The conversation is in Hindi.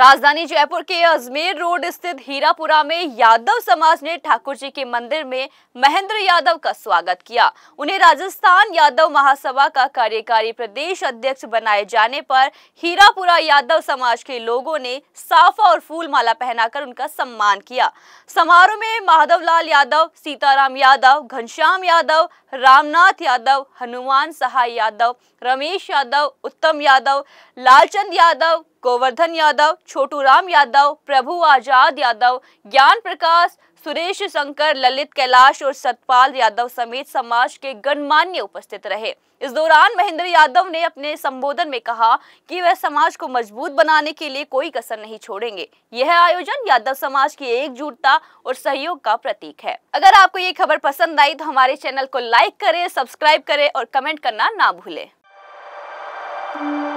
राजधानी जयपुर के अजमेर रोड स्थित हीरापुरा में यादव समाज ने ठाकुर जी के मंदिर में महेंद्र यादव का स्वागत किया उन्हें राजस्थान यादव महासभा का कार्यकारी प्रदेश अध्यक्ष बनाए जाने पर हीरापुरा यादव समाज के लोगों ने साफा और फूलमाला पहनाकर उनका सम्मान किया समारोह में माधवलाल यादव सीताराम यादव घनश्याम यादव रामनाथ यादव हनुमान सहाय यादव रमेश यादव उत्तम यादव लालचंद यादव गोवर्धन यादव छोटू राम यादव प्रभु आजाद यादव ज्ञान प्रकाश सुरेश शंकर ललित कैलाश और सतपाल यादव समेत समाज के गणमान्य उपस्थित रहे इस दौरान महेंद्र यादव ने अपने संबोधन में कहा कि वह समाज को मजबूत बनाने के लिए कोई कसर नहीं छोड़ेंगे यह आयोजन यादव समाज की एकजुटता और सहयोग का प्रतीक है अगर आपको ये खबर पसंद आई तो हमारे चैनल को लाइक करे सब्सक्राइब करे और कमेंट करना ना you.